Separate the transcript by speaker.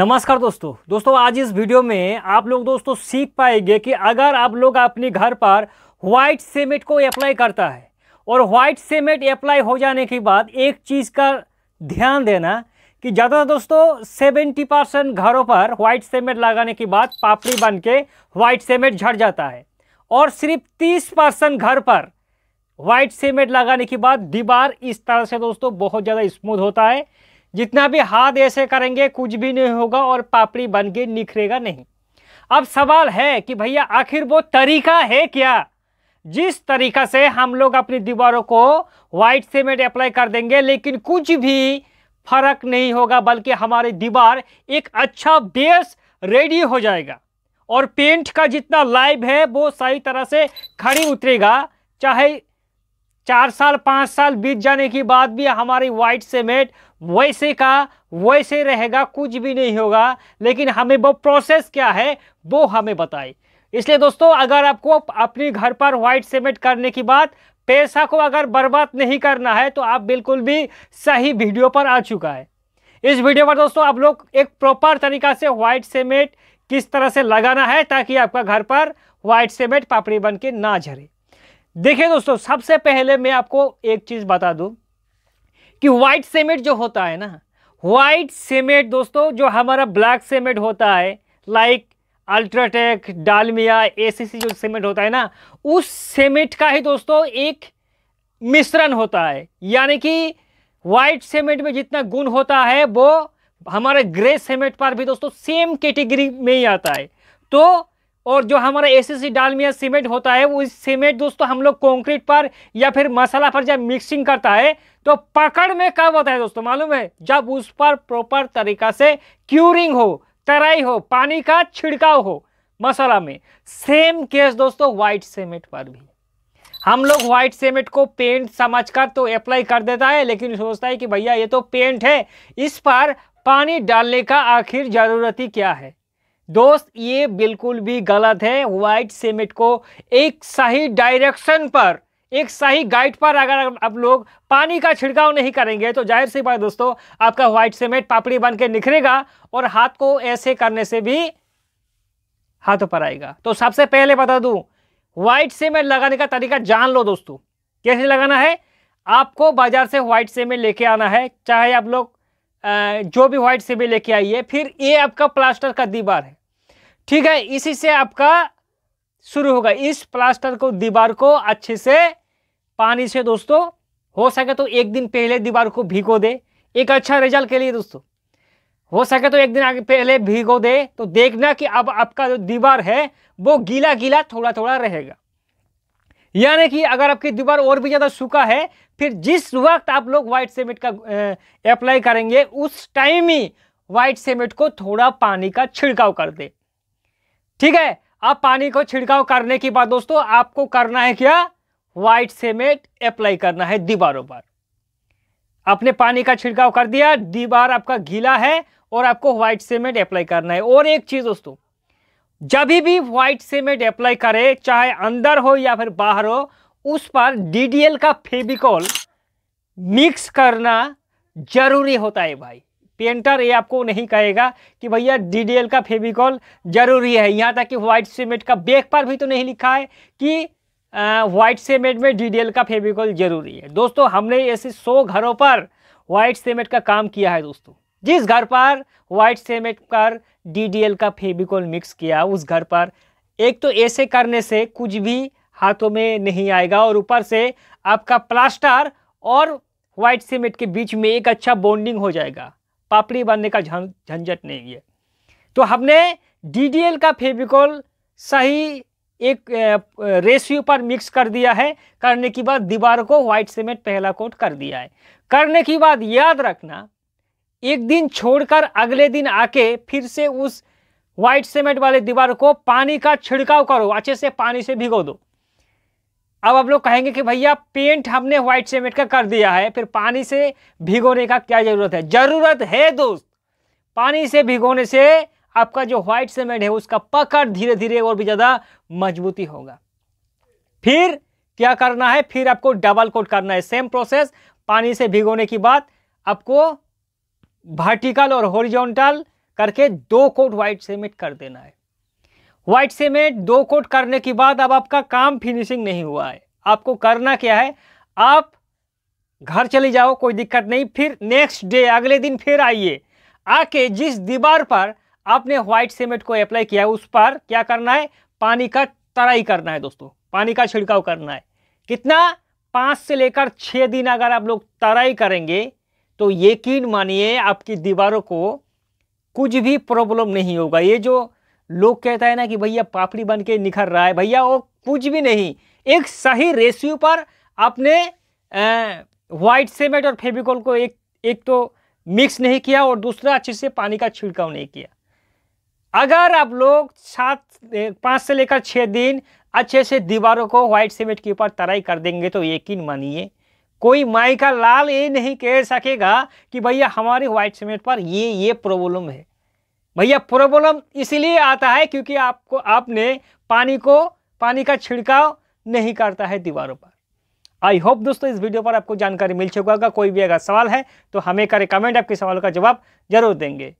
Speaker 1: नमस्कार दोस्तों दोस्तों आज इस वीडियो में आप लोग दोस्तों सीख पाएंगे कि अगर आप लोग अपने घर पर व्हाइट सीमेंट को अप्लाई करता है और व्हाइट सीमेंट अप्लाई हो जाने के बाद एक चीज़ का ध्यान देना कि ज़्यादा दोस्तों 70 परसेंट घरों पर व्हाइट सीमेंट लगाने के बाद पापड़ी बन के व्हाइट सीमेंट झड़ जाता है और सिर्फ तीस परसेंट घर पर व्हाइट सीमेंट लगाने के बाद दीवार इस तरह से दोस्तों बहुत ज़्यादा स्मूथ होता है जितना भी हाथ ऐसे करेंगे कुछ भी नहीं होगा और पापड़ी बन के निखरेगा नहीं अब सवाल है कि भैया आखिर वो तरीका है क्या जिस तरीका से हम लोग अपनी दीवारों को वाइट सीमेंट अप्लाई कर देंगे लेकिन कुछ भी फर्क नहीं होगा बल्कि हमारी दीवार एक अच्छा बेस रेडी हो जाएगा और पेंट का जितना लाइव है वो सही तरह से खड़ी उतरेगा चाहे चार साल पाँच साल बीत जाने के बाद भी हमारी व्हाइट सीमेंट वैसे का वैसे रहेगा कुछ भी नहीं होगा लेकिन हमें वो प्रोसेस क्या है वो हमें बताए इसलिए दोस्तों अगर आपको अपने घर पर व्हाइट सीमेंट करने की बात पैसा को अगर बर्बाद नहीं करना है तो आप बिल्कुल भी सही वीडियो पर आ चुका है इस वीडियो पर दोस्तों आप लोग एक प्रॉपर तरीका से व्हाइट सीमेंट किस तरह से लगाना है ताकि आपका घर पर व्हाइट सीमेंट पापड़ी बन के ना झरे देखिए दोस्तों सबसे पहले मैं आपको एक चीज़ बता दूं कि व्हाइट सीमेंट जो होता है ना व्हाइट सीमेंट दोस्तों जो हमारा ब्लैक सीमेंट होता है लाइक अल्ट्राटेक डालमिया एसीसी जो सीमेंट होता है ना उस सीमेंट का ही दोस्तों एक मिश्रण होता है यानी कि वाइट सीमेंट में जितना गुण होता है वो हमारे ग्रे सीमेंट पर भी दोस्तों सेम कैटेगरी में ही आता है तो और जो हमारा एसीसी डालमिया सीमेंट होता है वो सीमेंट दोस्तों हम लोग कॉन्क्रीट पर या फिर मसाला पर जब मिक्सिंग करता है तो पकड़ में कब होता है दोस्तों मालूम है जब उस पर प्रॉपर तरीका से क्यूरिंग हो तराई हो पानी का छिड़काव हो मसाला में सेम केस दोस्तों व्हाइट सीमेंट पर भी हम लोग व्हाइट सीमेंट को पेंट समझकर तो अप्लाई कर देता है लेकिन सोचता है कि भैया ये तो पेंट है इस पर पानी डालने का आखिर जरूरत ही क्या है दोस्त ये बिल्कुल भी गलत है वाइट सीमेंट को एक सही डायरेक्शन पर एक सही गाइड पर अगर आप लोग पानी का छिड़काव नहीं करेंगे तो जाहिर सी बात दोस्तों आपका व्हाइट सीमेंट पापड़ी बन के निखरेगा और हाथ को ऐसे करने से भी हाथों पर आएगा तो सबसे पहले बता दूं व्हाइट सीमेंट लगाने का तरीका जान लो दोस्तों कैसे लगाना है आपको बाजार से व्हाइट सीमेंट लेके आना है चाहे आप लोग जो भी व्हाइट से भी लेके आइए फिर ये आपका प्लास्टर का दीवार है ठीक है इसी से आपका शुरू होगा इस प्लास्टर को दीवार को अच्छे से पानी से दोस्तों हो सके तो एक दिन पहले दीवार को भिगो दे एक अच्छा रिजल्ट के लिए दोस्तों हो सके तो एक दिन आगे पहले भिगो दे तो देखना कि अब आपका जो दीवार है वो गीला गीला थोड़ा थोड़ा रहेगा यानी कि अगर आपकी दीवार और भी ज़्यादा सूखा है फिर जिस वक्त आप लोग व्हाइट सीमेंट का अप्लाई करेंगे उस टाइम ही व्हाइट सीमेंट को थोड़ा पानी का छिड़काव कर दे ठीक है अब पानी को छिड़काव करने के बाद दोस्तों आपको करना है क्या व्हाइट सीमेंट अप्लाई करना है दीवारों पर आपने पानी का छिड़काव कर दिया दीवार आपका गीला है और आपको व्हाइट सीमेंट अप्लाई करना है और एक चीज़ दोस्तों जब भी व्हाइट सीमेंट अप्लाई करे चाहे अंदर हो या फिर बाहर हो उस पर डी का फेबिकॉल मिक्स करना जरूरी होता है भाई पेंटर ये आपको नहीं कहेगा कि भैया डी का फेबिकॉल जरूरी है यहाँ तक कि व्हाइट सीमेंट का बेक पर भी तो नहीं लिखा है कि व्हाइट सीमेंट में डी का फेबिकॉल जरूरी है दोस्तों हमने ऐसे सौ घरों पर व्हाइट सीमेंट का काम किया है दोस्तों जिस घर पर व्हाइट सीमेंट कर डीडीएल का फेबिकोल मिक्स किया उस घर पर एक तो ऐसे करने से कुछ भी हाथों में नहीं आएगा और ऊपर से आपका प्लास्टर और व्हाइट सीमेंट के बीच में एक अच्छा बॉन्डिंग हो जाएगा पापड़ी बांधने का झंझट नहीं है तो हमने डीडीएल का फेबिकोल सही एक रेशियो पर मिक्स कर दिया है करने के बाद दीवार को व्हाइट सीमेंट पहला कोट कर दिया है करने के बाद याद रखना एक दिन छोड़कर अगले दिन आके फिर से उस व्हाइट सीमेंट वाले दीवार को पानी का छिड़काव करो अच्छे से पानी से भिगो दो अब आप लोग कहेंगे कि भैया पेंट हमने व्हाइट सीमेंट का कर दिया है फिर पानी से भिगोने का क्या ज़रूरत है ज़रूरत है दोस्त पानी से भिगोने से आपका जो व्हाइट सीमेंट है उसका पकड़ धीरे धीरे और भी ज़्यादा मजबूती होगा फिर क्या करना है फिर आपको डबल कोट करना है सेम प्रोसेस पानी से भिगोने की बाद आपको वर्टिकल और हॉरिजॉन्टल करके दो कोट व्हाइट सीमेंट कर देना है व्हाइट सीमेंट दो कोट करने के बाद अब आपका काम फिनिशिंग नहीं हुआ है आपको करना क्या है आप घर चले जाओ कोई दिक्कत नहीं फिर नेक्स्ट डे अगले दिन फिर आइए आके जिस दीवार पर आपने व्हाइट सीमेंट को अप्लाई किया है उस पर क्या करना है पानी का तराई करना है दोस्तों पानी का छिड़काव करना है कितना पाँच से लेकर छः दिन अगर आप लोग तराई करेंगे तो यकीन मानिए आपकी दीवारों को कुछ भी प्रॉब्लम नहीं होगा ये जो लोग कहता है ना कि भैया पापड़ी बन के निखर रहा है भैया वो कुछ भी नहीं एक सही रेशियो पर आपने व्हाइट सीमेंट और फेविकॉल को एक एक तो मिक्स नहीं किया और दूसरा अच्छे से पानी का छिड़काव नहीं किया अगर आप लोग सात पाँच से लेकर छः दिन अच्छे से दीवारों को वाइट सीमेंट के ऊपर तराई कर देंगे तो यकीन मानिए कोई माई का लाल ये नहीं कह सकेगा कि भैया हमारे व्हाइट सीमेंट पर ये ये प्रॉब्लम है भैया प्रॉब्लम इसलिए आता है क्योंकि आपको आपने पानी को पानी का छिड़काव नहीं करता है दीवारों पर आई होप दोस्तों इस वीडियो पर आपको जानकारी मिल चुका होगा कोई भी अगर सवाल है तो हमें करें कमेंट आपके सवाल का जवाब जरूर देंगे